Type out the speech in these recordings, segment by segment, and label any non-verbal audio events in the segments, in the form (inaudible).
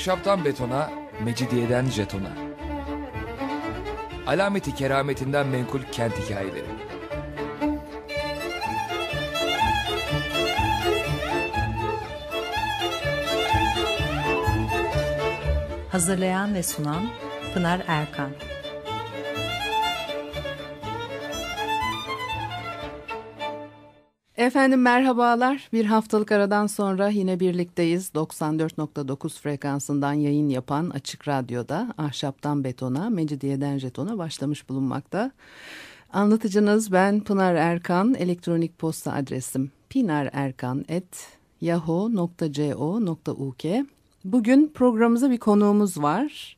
Ahşaptan betona, mecidiyeden jetona. Alameti kerametinden menkul kent hikayeleri. Hazırlayan ve sunan Pınar Erkan. Efendim merhabalar. Bir haftalık aradan sonra yine birlikteyiz. 94.9 frekansından yayın yapan Açık Radyo'da Ahşaptan Betona, Mecidiyeden Jeton'a başlamış bulunmakta. Anlatıcınız ben Pınar Erkan. Elektronik posta adresim pinarerkan.yahoo.co.uk Bugün programımıza bir konuğumuz var.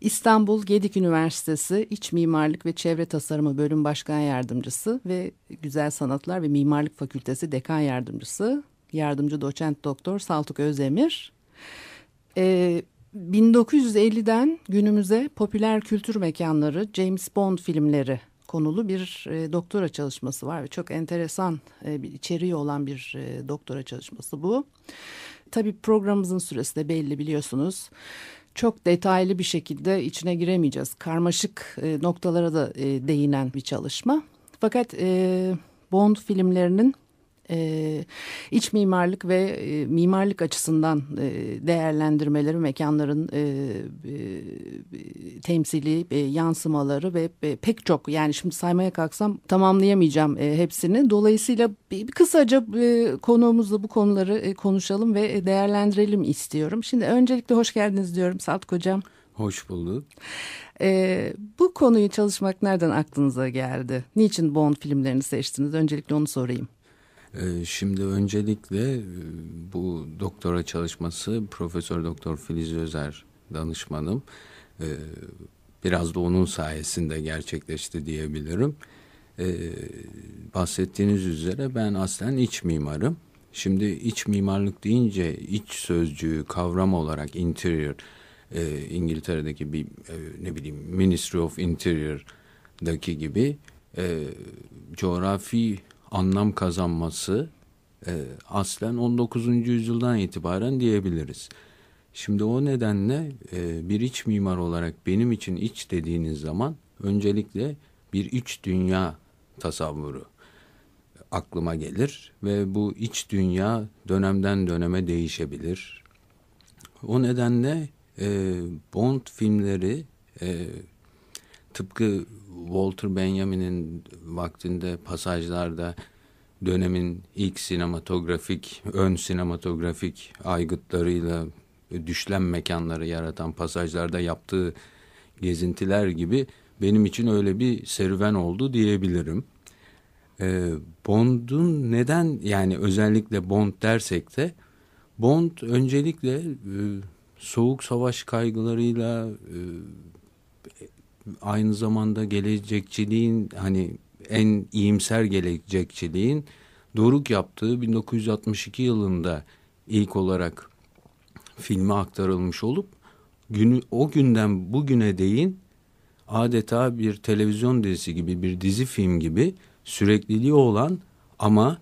İstanbul Gedik Üniversitesi İç Mimarlık ve Çevre Tasarımı Bölüm Başkan Yardımcısı ve Güzel Sanatlar ve Mimarlık Fakültesi Dekan Yardımcısı, Yardımcı Doçent Doktor Saltuk Özemir Ee, 1950'den günümüze popüler kültür mekanları, James Bond filmleri konulu bir e, doktora çalışması var ve çok enteresan e, bir içeriği olan bir e, doktora çalışması bu. Tabii programımızın süresi de belli biliyorsunuz çok detaylı bir şekilde içine giremeyeceğiz. Karmaşık e, noktalara da e, değinen bir çalışma. Fakat e, Bond filmlerinin e, iç mimarlık ve e, mimarlık açısından e, değerlendirmeleri, mekanların e, e, temsili, e, yansımaları ve e, pek çok yani şimdi saymaya kalksam tamamlayamayacağım e, hepsini. Dolayısıyla bir, kısaca e, konuğumuzla bu konuları e, konuşalım ve e, değerlendirelim istiyorum. Şimdi öncelikle hoş geldiniz diyorum Saat Kocam. Hoş bulduk. Ee, bu konuyu çalışmak nereden aklınıza geldi? Niçin Bond filmlerini seçtiniz? Öncelikle onu sorayım. Ee, şimdi öncelikle e, bu doktora çalışması Profesör Doktor Filiz Özer danışmanım. Ee, biraz da onun sayesinde gerçekleşti diyebilirim. Ee, bahsettiğiniz üzere ben aslen iç mimarım. Şimdi iç mimarlık deyince iç sözcüğü kavram olarak interior e, İngiltere'deki bir e, ne bileyim Ministry of Interior'daki gibi e, coğrafi anlam kazanması e, aslen 19. yüzyıldan itibaren diyebiliriz. Şimdi o nedenle e, bir iç mimar olarak benim için iç dediğiniz zaman öncelikle bir iç dünya tasavvuru aklıma gelir ve bu iç dünya dönemden döneme değişebilir. O nedenle e, Bond filmleri e, tıpkı Walter Benjamin'in vaktinde pasajlarda dönemin ilk sinematografik, ön sinematografik aygıtlarıyla düşlen mekanları yaratan pasajlarda yaptığı gezintiler gibi benim için öyle bir serüven oldu diyebilirim. E, Bond'un neden yani özellikle Bond dersek de Bond öncelikle e, soğuk savaş kaygılarıyla e, aynı zamanda gelecekçiliğin hani en iyimser gelecekçiliğin Doruk yaptığı 1962 yılında ilk olarak filme aktarılmış olup günü o günden bugüne değin adeta bir televizyon dizisi gibi bir dizi film gibi sürekliliği olan ama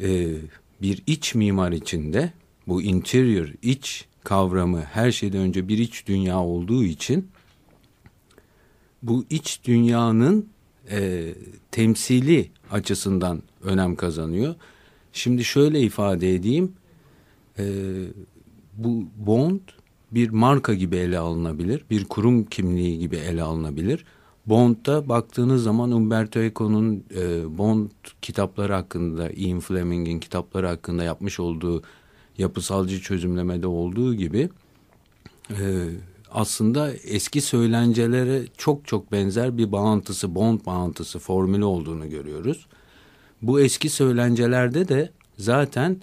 e, bir iç mimar içinde bu interior iç kavramı her şeyden önce bir iç dünya olduğu için bu iç dünyanın e, temsili açısından önem kazanıyor. Şimdi şöyle ifade edeyim. E, bu Bond bir marka gibi ele alınabilir. Bir kurum kimliği gibi ele alınabilir. Bond'da baktığınız zaman Umberto Eco'nun e, Bond kitapları hakkında, Ian Fleming'in kitapları hakkında yapmış olduğu yapısalcı çözümlemede olduğu gibi e, aslında eski söylencelere çok çok benzer bir bağıntısı, bond bağıntısı formülü olduğunu görüyoruz. Bu eski söylencelerde de zaten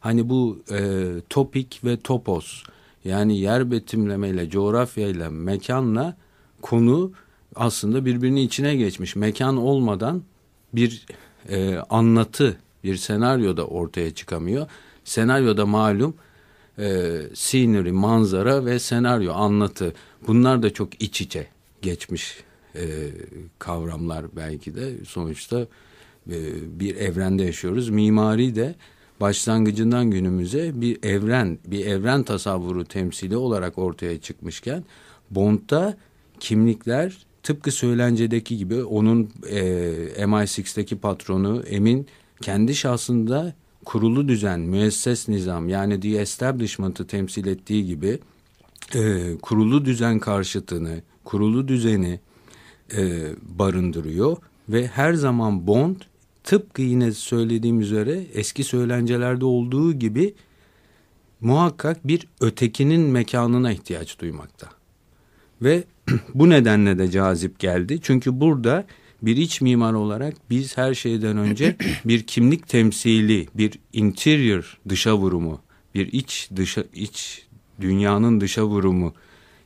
hani bu e, topik ve topos yani yer betimlemeyle, coğrafyayla, mekanla konu aslında birbirini içine geçmiş. Mekan olmadan bir e, anlatı, bir senaryo da ortaya çıkamıyor. Senaryoda malum e, scenery, manzara ve senaryo, anlatı bunlar da çok iç içe geçmiş e, kavramlar belki de sonuçta e, bir evrende yaşıyoruz. Mimari de başlangıcından günümüze bir evren, bir evren tasavvuru temsili olarak ortaya çıkmışken Bond'da kimlikler tıpkı söylencedeki gibi onun e, MI6'teki patronu Emin kendi şahsında kurulu düzen, müesses nizam yani the establishment'ı temsil ettiği gibi e, kurulu düzen karşıtını, kurulu düzeni e, barındırıyor ve her zaman Bond tıpkı yine söylediğim üzere eski söylencelerde olduğu gibi muhakkak bir ötekinin mekanına ihtiyaç duymakta. Ve (clears throat) bu nedenle de cazip geldi. Çünkü burada bir iç mimar olarak biz her şeyden önce (clears throat) bir kimlik temsili, bir interior dışa vurumu, bir iç dışa iç dünyanın dışa vurumu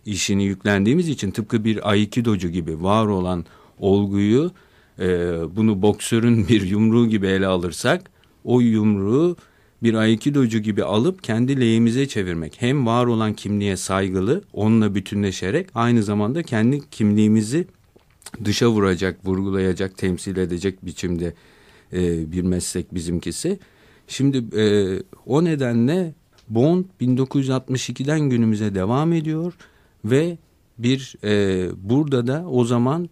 işini yüklendiğimiz için tıpkı bir aikidocu gibi var olan olguyu e, bunu boksörün bir yumruğu gibi ele alırsak o yumruğu bir aikidocu gibi alıp kendi lehimize çevirmek. Hem var olan kimliğe saygılı, onunla bütünleşerek aynı zamanda kendi kimliğimizi dışa vuracak, vurgulayacak, temsil edecek biçimde e, bir meslek bizimkisi. Şimdi e, o nedenle Bond 1962'den günümüze devam ediyor ve bir e, burada da o zaman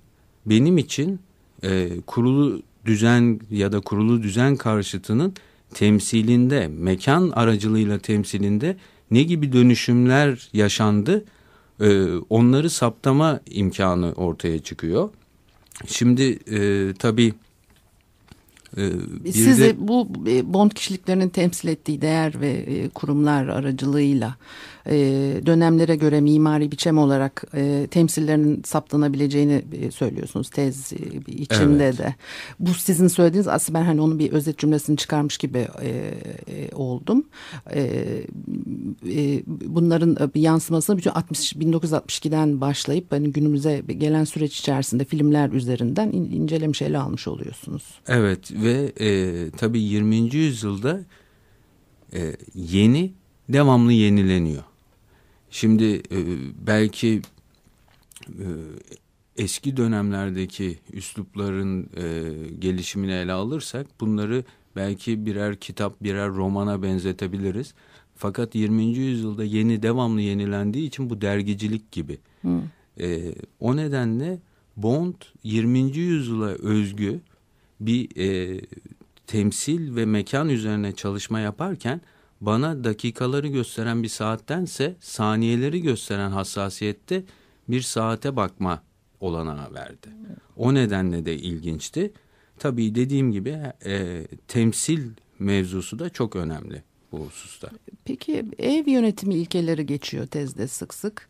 benim için e, kurulu düzen ya da kurulu düzen karşıtının temsilinde, mekan aracılığıyla temsilinde ne gibi dönüşümler yaşandı e, onları saptama imkanı ortaya çıkıyor. Şimdi e, tabii ee, Sizi de... bu e, bond kişiliklerinin temsil ettiği değer ve e, kurumlar aracılığıyla e, dönemlere göre mimari biçim olarak e, temsillerinin saptanabileceğini söylüyorsunuz tez içinde evet. de. Bu sizin söylediğiniz aslında ben hani onun bir özet cümlesini çıkarmış gibi oldum. bunların bir yansımasını bütün 60, 1962'den başlayıp hani günümüze gelen süreç içerisinde filmler üzerinden in, incelemiş ele almış oluyorsunuz. Evet ve e, tabii 20. yüzyılda e, yeni devamlı yenileniyor. Şimdi e, belki e, eski dönemlerdeki üslupların e, gelişimini ele alırsak bunları belki birer kitap birer romana benzetebiliriz. Fakat 20. yüzyılda yeni devamlı yenilendiği için bu dergicilik gibi. Hmm. E, o nedenle Bond 20. yüzyıla özgü bir e, temsil ve mekan üzerine çalışma yaparken bana dakikaları gösteren bir saattense saniyeleri gösteren hassasiyette bir saate bakma olanağı verdi. O nedenle de ilginçti. Tabii dediğim gibi e, temsil mevzusu da çok önemli bu hususta. Peki ev yönetimi ilkeleri geçiyor tezde sık sık.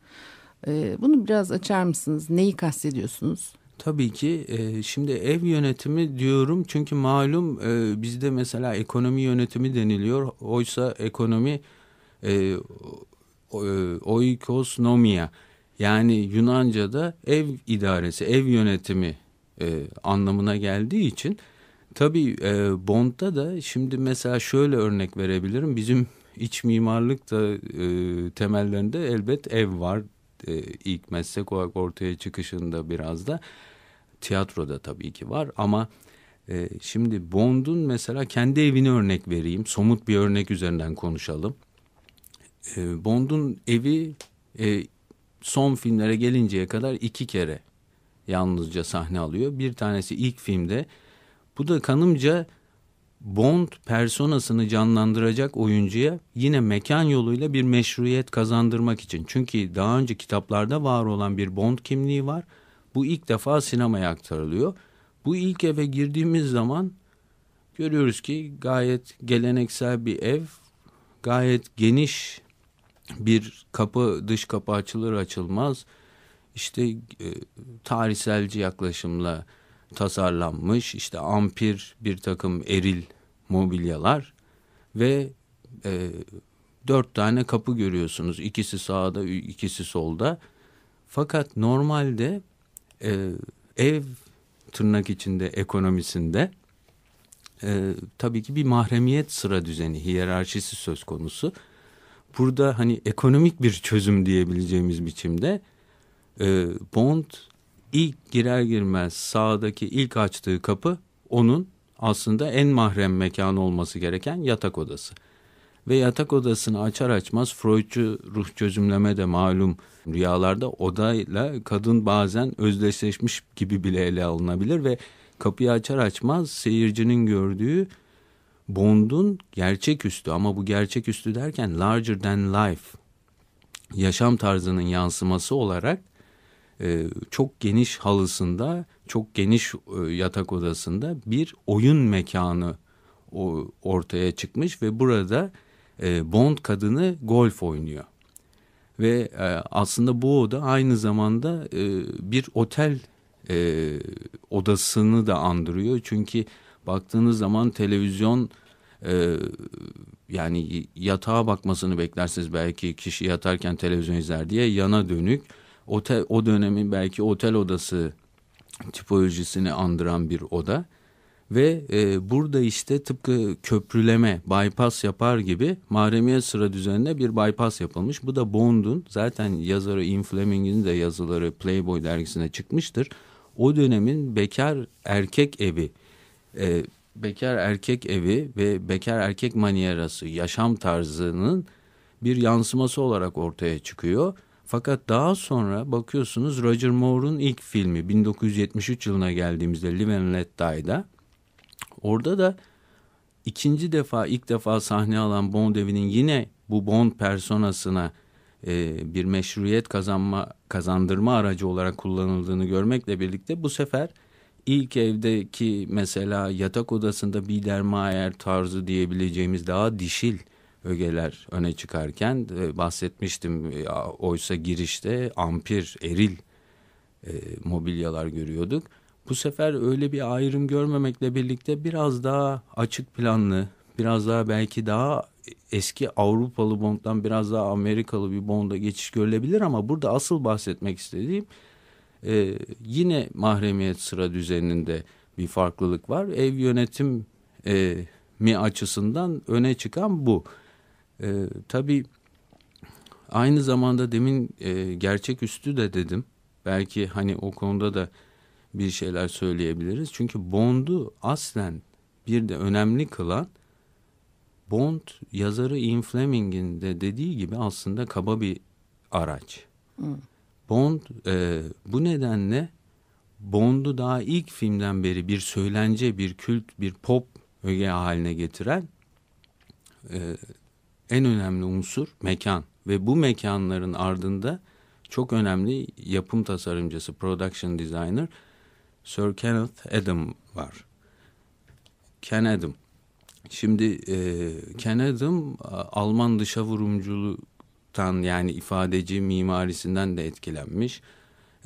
E, bunu biraz açar mısınız? Neyi kastediyorsunuz? Tabii ki e, şimdi ev yönetimi diyorum çünkü malum e, bizde mesela ekonomi yönetimi deniliyor. Oysa ekonomi e, e oikosnomia yani Yunanca'da ev idaresi, ev yönetimi anlamına geldiği için tabii e, Bond'da da şimdi mesela şöyle örnek verebilirim. Bizim iç mimarlık da temellerinde elbet ev var ilk meslek olarak ortaya çıkışında biraz da tiyatroda tabii ki var ama e, şimdi Bond'un mesela kendi evini örnek vereyim. Somut bir örnek üzerinden konuşalım. E, Bond'un evi e, son filmlere gelinceye kadar iki kere yalnızca sahne alıyor. Bir tanesi ilk filmde. Bu da kanımca Bond personasını canlandıracak oyuncuya yine mekan yoluyla bir meşruiyet kazandırmak için. Çünkü daha önce kitaplarda var olan bir Bond kimliği var bu ilk defa sinemaya aktarılıyor. Bu ilk eve girdiğimiz zaman görüyoruz ki gayet geleneksel bir ev, gayet geniş bir kapı, dış kapı açılır açılmaz işte e, tarihselci yaklaşımla tasarlanmış işte ampir bir takım eril mobilyalar ve e, dört tane kapı görüyorsunuz. İkisi sağda, ikisi solda. Fakat normalde e, ev tırnak içinde ekonomisinde e, tabii ki bir mahremiyet sıra düzeni, hiyerarşisi söz konusu. Burada hani ekonomik bir çözüm diyebileceğimiz biçimde e, Bond ilk girer girmez sağdaki ilk açtığı kapı onun aslında en mahrem mekanı olması gereken yatak odası. Ve yatak odasını açar açmaz Freudcu ruh çözümleme de malum rüyalarda odayla kadın bazen özdeşleşmiş gibi bile ele alınabilir ve kapıyı açar açmaz seyircinin gördüğü Bond'un gerçeküstü ama bu gerçeküstü derken larger than life yaşam tarzının yansıması olarak e, çok geniş halısında, çok geniş e, yatak odasında bir oyun mekanı ortaya çıkmış ve burada e, Bond kadını golf oynuyor. Ve e, aslında bu oda aynı zamanda e, bir otel e, odasını da andırıyor. Çünkü baktığınız zaman televizyon e, yani yatağa bakmasını beklersiniz belki kişi yatarken televizyon izler diye yana dönük. Otel, o dönemin belki otel odası tipolojisini andıran bir oda ve e, burada işte tıpkı köprüleme, bypass yapar gibi mahremiyet sıra düzenine bir bypass yapılmış. Bu da Bond'un zaten yazarı Ian Fleming'in de yazıları Playboy dergisine çıkmıştır. O dönemin bekar erkek evi, e, bekar erkek evi ve bekar erkek manierası, yaşam tarzının bir yansıması olarak ortaya çıkıyor. Fakat daha sonra bakıyorsunuz Roger Moore'un ilk filmi 1973 yılına geldiğimizde Live and Let Die'da Orada da ikinci defa ilk defa sahne alan Bond evinin yine bu Bond personasına e, bir meşruiyet kazanma kazandırma aracı olarak kullanıldığını görmekle birlikte bu sefer ilk evdeki mesela yatak odasında Biedermeier tarzı diyebileceğimiz daha dişil ögeler öne çıkarken e, bahsetmiştim e, oysa girişte ampir eril e, mobilyalar görüyorduk bu sefer öyle bir ayrım görmemekle birlikte biraz daha açık planlı, biraz daha belki daha eski Avrupalı Bond'dan biraz daha Amerikalı bir Bond'a geçiş görülebilir ama burada asıl bahsetmek istediğim e, yine mahremiyet sıra düzeninde bir farklılık var. Ev yönetim e, mi açısından öne çıkan bu. E, tabii aynı zamanda demin e, gerçeküstü de dedim. Belki hani o konuda da bir şeyler söyleyebiliriz. Çünkü Bond'u aslen bir de önemli kılan Bond yazarı Ian Fleming'in de dediği gibi aslında kaba bir araç. Hmm. Bond e, bu nedenle Bond'u daha ilk filmden beri bir söylence, bir kült, bir pop öge haline getiren e, en önemli unsur mekan. Ve bu mekanların ardında çok önemli yapım tasarımcısı, production designer Sir Kenneth Adam var. Ken Adam. Şimdi e, Ken Adam Alman dışa vurumculuktan yani ifadeci mimarisinden de etkilenmiş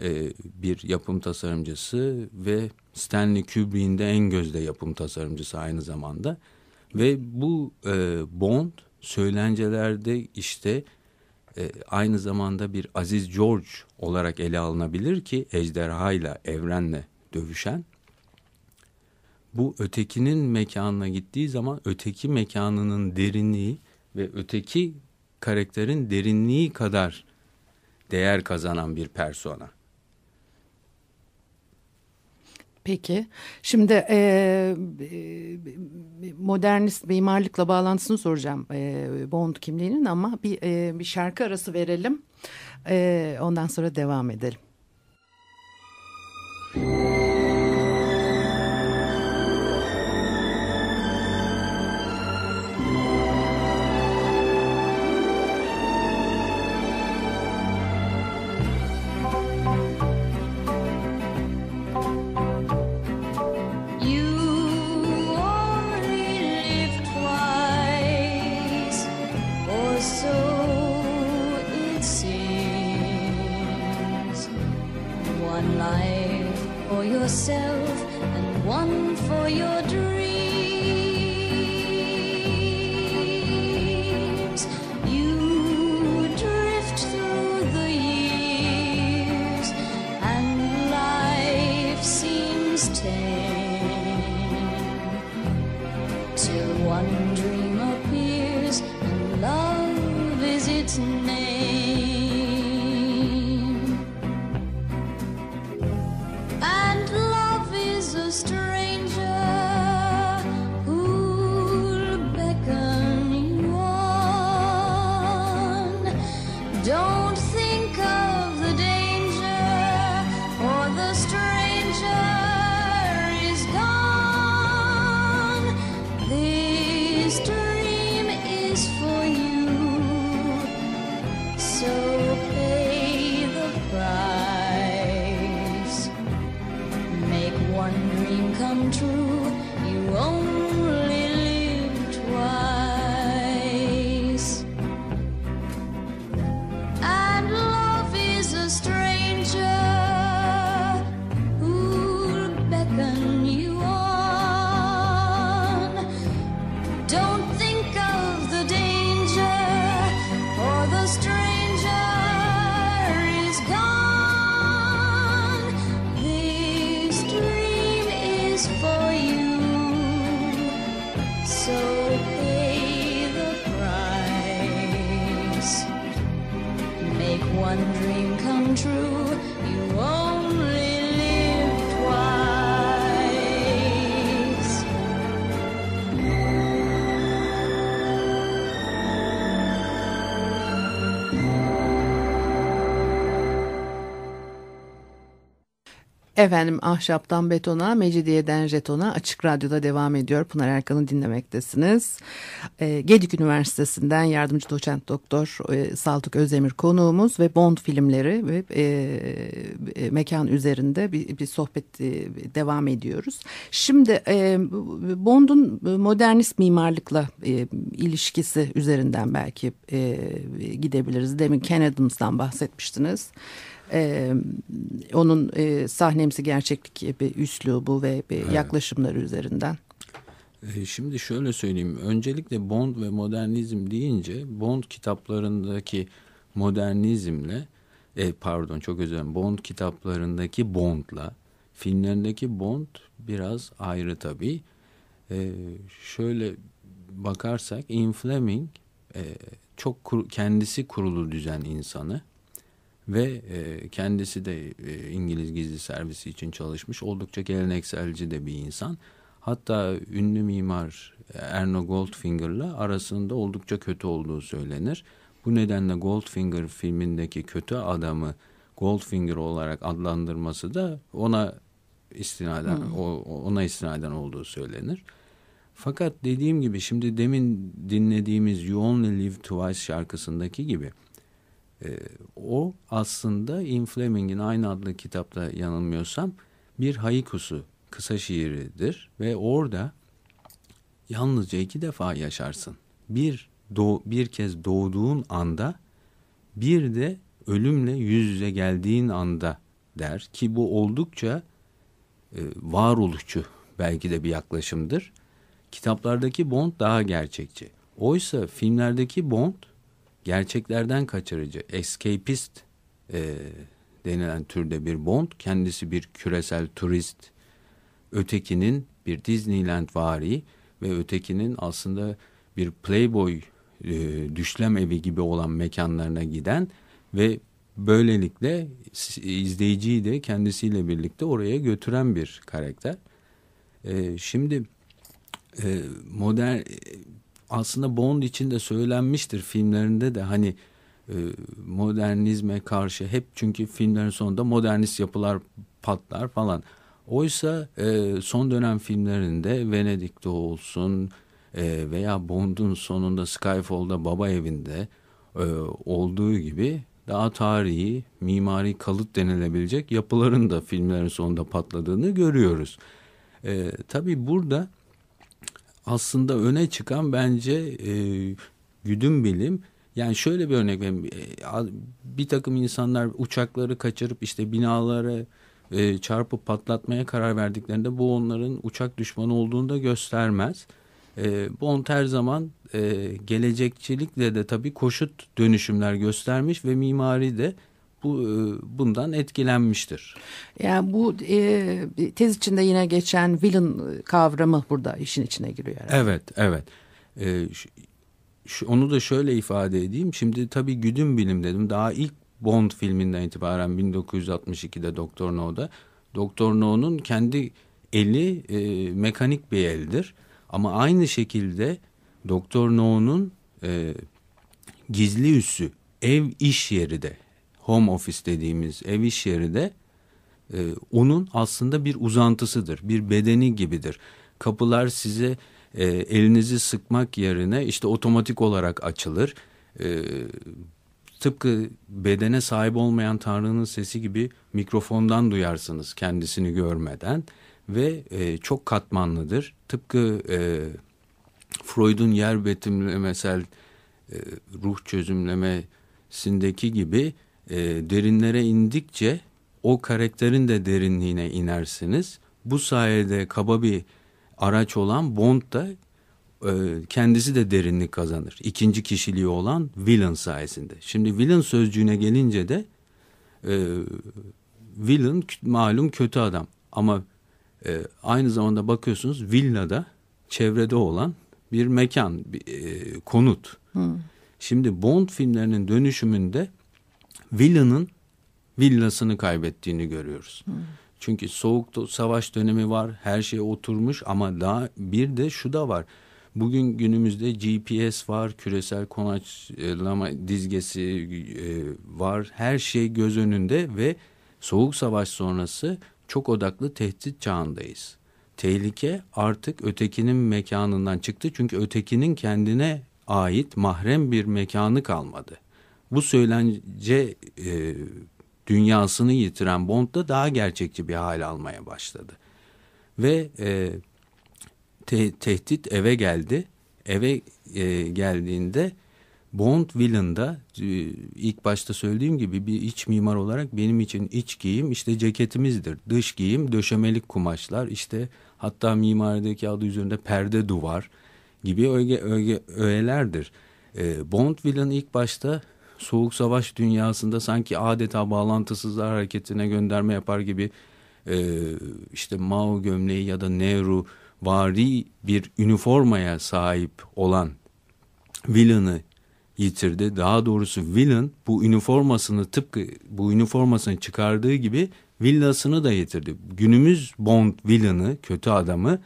e, bir yapım tasarımcısı ve Stanley Kubrick'in de en gözde yapım tasarımcısı aynı zamanda. Ve bu e, Bond söylencelerde işte e, aynı zamanda bir Aziz George olarak ele alınabilir ki ejderha ile evrenle dövüşen bu ötekinin mekanına gittiği zaman öteki mekanının derinliği ve öteki karakterin derinliği kadar değer kazanan bir persona. Peki. Şimdi e, e modernist mimarlıkla bağlantısını soracağım e, Bond kimliğinin ama bir, e, bir şarkı arası verelim. E, ondan sonra devam edelim. Müzik One life for yourself and one for your dream. sister. one dream come true. You only Efendim ahşaptan betona, mecidiyeden jetona açık radyoda devam ediyor. Pınar Erkan'ı dinlemektesiniz. E, ee, Gedik Üniversitesi'nden yardımcı doçent doktor e, Saltuk Özemir konuğumuz ve Bond filmleri ve e, e, mekan üzerinde bir, bir sohbet e, devam ediyoruz. Şimdi e, Bond'un modernist mimarlıkla e, ilişkisi üzerinden belki e, gidebiliriz. Demin Ken bahsetmiştiniz. Ee, onun e, sahnemsi gerçeklik bir üslubu ve bir evet. yaklaşımları üzerinden. Şimdi şöyle söyleyeyim. Öncelikle Bond ve modernizm deyince Bond kitaplarındaki modernizmle e, pardon çok özür dilerim. Bond kitaplarındaki Bond'la filmlerindeki Bond biraz ayrı tabii. E, şöyle bakarsak Ian Fleming e, çok kur, kendisi kurulu düzen insanı ve e, kendisi de e, İngiliz gizli servisi için çalışmış oldukça gelenekselci de bir insan. Hatta ünlü mimar Erno Goldfinger'la arasında oldukça kötü olduğu söylenir. Bu nedenle Goldfinger filmindeki kötü adamı Goldfinger olarak adlandırması da ona istinaden hmm. o, ona istinaden olduğu söylenir. Fakat dediğim gibi şimdi demin dinlediğimiz You Only Live Twice şarkısındaki gibi e, o aslında In Fleming'in aynı adlı kitapta yanılmıyorsam bir haikusu kısa şiiridir ve orada yalnızca iki defa yaşarsın. Bir doğ, bir kez doğduğun anda bir de ölümle yüz yüze geldiğin anda der ki bu oldukça e, varoluşçu belki de bir yaklaşımdır. Kitaplardaki Bond daha gerçekçi. Oysa filmlerdeki Bond gerçeklerden kaçırıcı, escapist e, denilen türde bir Bond. Kendisi bir küresel turist, ötekinin bir Disneyland vari ve ötekinin aslında bir Playboy e, düşlem evi gibi olan mekanlarına giden ve böylelikle izleyiciyi de kendisiyle birlikte oraya götüren bir karakter. E, şimdi e, modern aslında Bond için de söylenmiştir filmlerinde de hani e, modernizme karşı hep çünkü filmlerin sonunda modernist yapılar patlar falan. Oysa e, son dönem filmlerinde Venedik'te olsun e, veya Bond'un sonunda Skyfall'da baba evinde e, olduğu gibi daha tarihi, mimari kalıt denilebilecek yapıların da filmlerin sonunda patladığını görüyoruz. E, tabii burada aslında öne çıkan bence e, güdüm bilim. Yani şöyle bir örnek vereyim. E, bir takım insanlar uçakları kaçırıp işte binalara e, çarpıp patlatmaya karar verdiklerinde bu onların uçak düşmanı olduğunu da göstermez. E, on her zaman e, gelecekçilikle de tabii koşut dönüşümler göstermiş ve mimari de bu e, bundan etkilenmiştir. Yani bu e, tez içinde yine geçen villain kavramı burada işin içine giriyor. Herhalde. Evet, evet. E, şu, onu da şöyle ifade edeyim. Şimdi tabii güdüm bilim dedim. Daha ilk Bond filminden itibaren 1962'de Doktor No'da Doktor No'nun kendi eli e, mekanik bir eldir. Ama aynı şekilde Doktor No'nun e, gizli üssü ev iş yeri de home office dediğimiz ev iş yeri de e, onun aslında bir uzantısıdır. Bir bedeni gibidir. Kapılar size e, elinizi sıkmak yerine işte otomatik olarak açılır. E, tıpkı bedene sahip olmayan Tanrı'nın sesi gibi mikrofondan duyarsınız kendisini görmeden ve e, çok katmanlıdır. Tıpkı e, Freud'un yer betimlemesel e, ruh çözümlemesindeki gibi e, derinlere indikçe o karakterin de derinliğine inersiniz. Bu sayede kaba bir araç olan Bond da e, kendisi de derinlik kazanır. İkinci kişiliği olan villain sayesinde. Şimdi villain sözcüğüne gelince de e, villain malum kötü adam ama e, aynı zamanda bakıyorsunuz villada çevrede olan bir mekan, bir, e, konut. Hmm. Şimdi Bond filmlerinin dönüşümünde villanın villasını kaybettiğini görüyoruz. Hmm. Çünkü soğuk savaş dönemi var, her şey oturmuş ama daha bir de şu da var. Bugün günümüzde GPS var, küresel konaklama dizgesi e, var, her şey göz önünde ve soğuk savaş sonrası çok odaklı tehdit çağındayız. Tehlike artık ötekinin mekanından çıktı çünkü ötekinin kendine ait mahrem bir mekanı kalmadı bu söylence e, dünyasını yitiren Bond da daha gerçekçi bir hal almaya başladı. Ve e, te tehdit eve geldi. Eve e, geldiğinde Bond villain'da e, ilk başta söylediğim gibi bir iç mimar olarak benim için iç giyim işte ceketimizdir. Dış giyim döşemelik kumaşlar işte hatta mimarideki adı üzerinde perde duvar gibi öge, öge, öğelerdir. E, Bond villain ilk başta soğuk savaş dünyasında sanki adeta bağlantısızlar hareketine gönderme yapar gibi e, işte Mao gömleği ya da Nehru vari bir üniformaya sahip olan villain'ı yitirdi. Daha doğrusu villain bu üniformasını tıpkı bu üniformasını çıkardığı gibi villasını da yitirdi. Günümüz Bond villain'ı, kötü adamı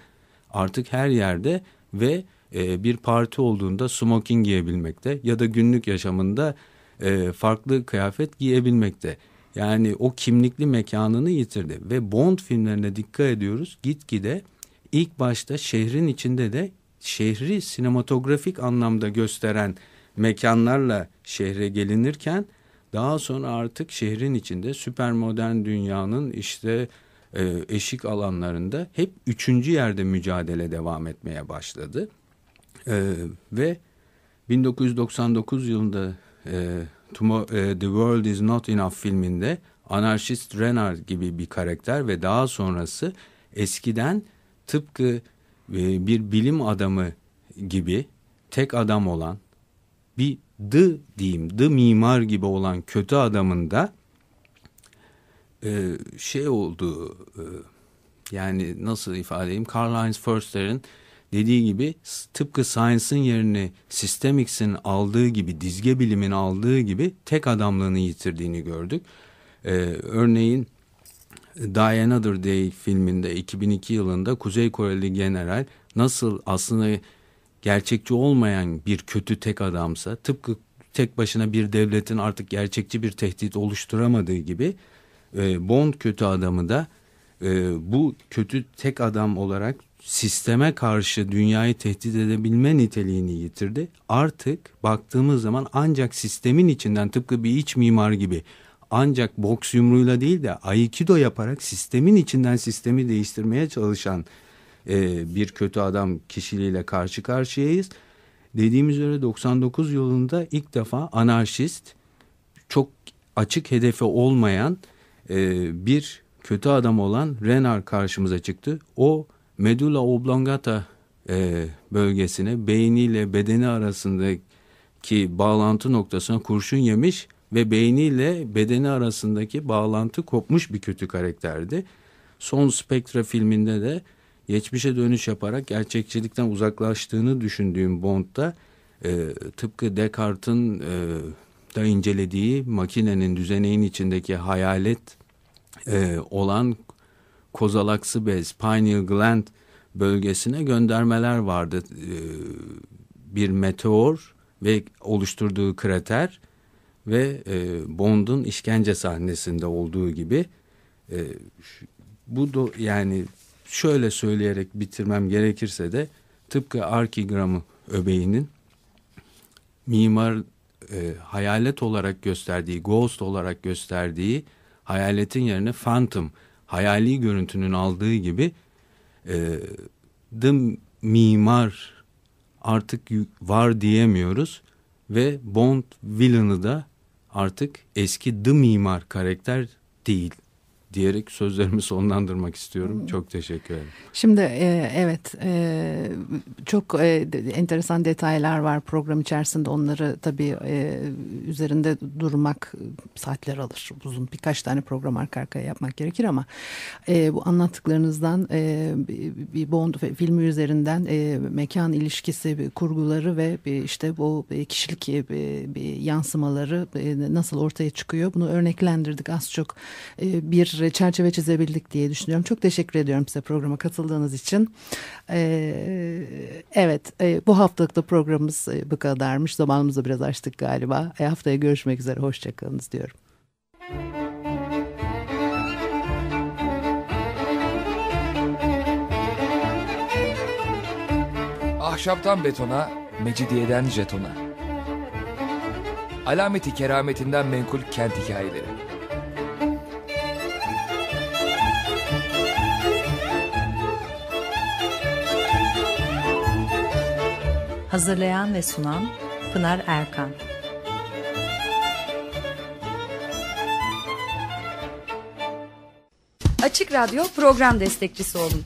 artık her yerde ve e, bir parti olduğunda smoking giyebilmekte ya da günlük yaşamında e, farklı kıyafet giyebilmekte. Yani o kimlikli mekanını yitirdi ve Bond filmlerine dikkat ediyoruz. Gitgide ilk başta şehrin içinde de şehri sinematografik anlamda gösteren mekanlarla şehre gelinirken daha sonra artık şehrin içinde süper modern dünyanın işte e, eşik alanlarında hep üçüncü yerde mücadele devam etmeye başladı. E, ve 1999 yılında ee, e, The World Is Not Enough filminde anarşist Renard gibi bir karakter ve daha sonrası eskiden tıpkı e, bir bilim adamı gibi tek adam olan bir dı diyeyim dı mimar gibi olan kötü adamın da e, şey olduğu e, yani nasıl ifade edeyim Karl Heinz Förster'in dediği gibi tıpkı science'ın yerini systemics'in aldığı gibi dizge bilimin aldığı gibi tek adamlığını yitirdiğini gördük. Ee, örneğin Die Another Day filminde 2002 yılında Kuzey Koreli general nasıl aslında gerçekçi olmayan bir kötü tek adamsa tıpkı tek başına bir devletin artık gerçekçi bir tehdit oluşturamadığı gibi e, Bond kötü adamı da e, bu kötü tek adam olarak sisteme karşı dünyayı tehdit edebilme niteliğini yitirdi. Artık baktığımız zaman ancak sistemin içinden tıpkı bir iç mimar gibi ancak boks yumruğuyla değil de aikido yaparak sistemin içinden sistemi değiştirmeye çalışan e, bir kötü adam kişiliğiyle karşı karşıyayız. Dediğimiz üzere 99 yılında ilk defa anarşist çok açık hedefi olmayan e, bir kötü adam olan Renar karşımıza çıktı. O medulla oblongata e, bölgesine beyniyle bedeni arasındaki bağlantı noktasına kurşun yemiş ve beyniyle bedeni arasındaki bağlantı kopmuş bir kötü karakterdi. Son Spectra filminde de geçmişe dönüş yaparak gerçekçilikten uzaklaştığını düşündüğüm Bond'da e, tıpkı Descartes'in e, da incelediği makinenin düzeneğin içindeki hayalet e, olan kozalaksı bez, pineal gland bölgesine göndermeler vardı. Ee, bir meteor ve oluşturduğu krater ve e, Bond'un işkence sahnesinde olduğu gibi e, bu da yani şöyle söyleyerek bitirmem gerekirse de tıpkı arkigramı öbeğinin mimar e, hayalet olarak gösterdiği, ghost olarak gösterdiği hayaletin yerine phantom hayali görüntünün aldığı gibi e, The Mimar artık var diyemiyoruz ve Bond villain'ı da artık eski The Mimar karakter değil diyerek sözlerimi sonlandırmak istiyorum. Çok teşekkür ederim. Şimdi e, evet e, çok e, enteresan detaylar var program içerisinde onları tabii e, üzerinde durmak saatler alır. Uzun birkaç tane program arka arkaya yapmak gerekir ama e, bu anlattıklarınızdan e, bir Bond filmi üzerinden e, mekan ilişkisi kurguları ve işte bu kişilik e, yansımaları e, nasıl ortaya çıkıyor bunu örneklendirdik az çok e, bir çerçeve çizebildik diye düşünüyorum. Çok teşekkür ediyorum size programa katıldığınız için. Ee, evet e, bu haftalık da programımız e, bu kadarmış. Zamanımızı biraz açtık galiba. E, haftaya görüşmek üzere. Hoşçakalınız diyorum. Ahşaptan betona, mecidiyeden jetona. Alameti kerametinden menkul kent hikayeleri. Hazırlayan ve sunan Pınar Erkan. Açık Radyo program destekçisi olun.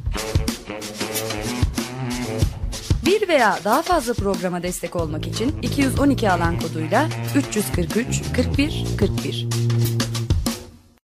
Bir veya daha fazla programa destek olmak için 212 alan koduyla 343 41 41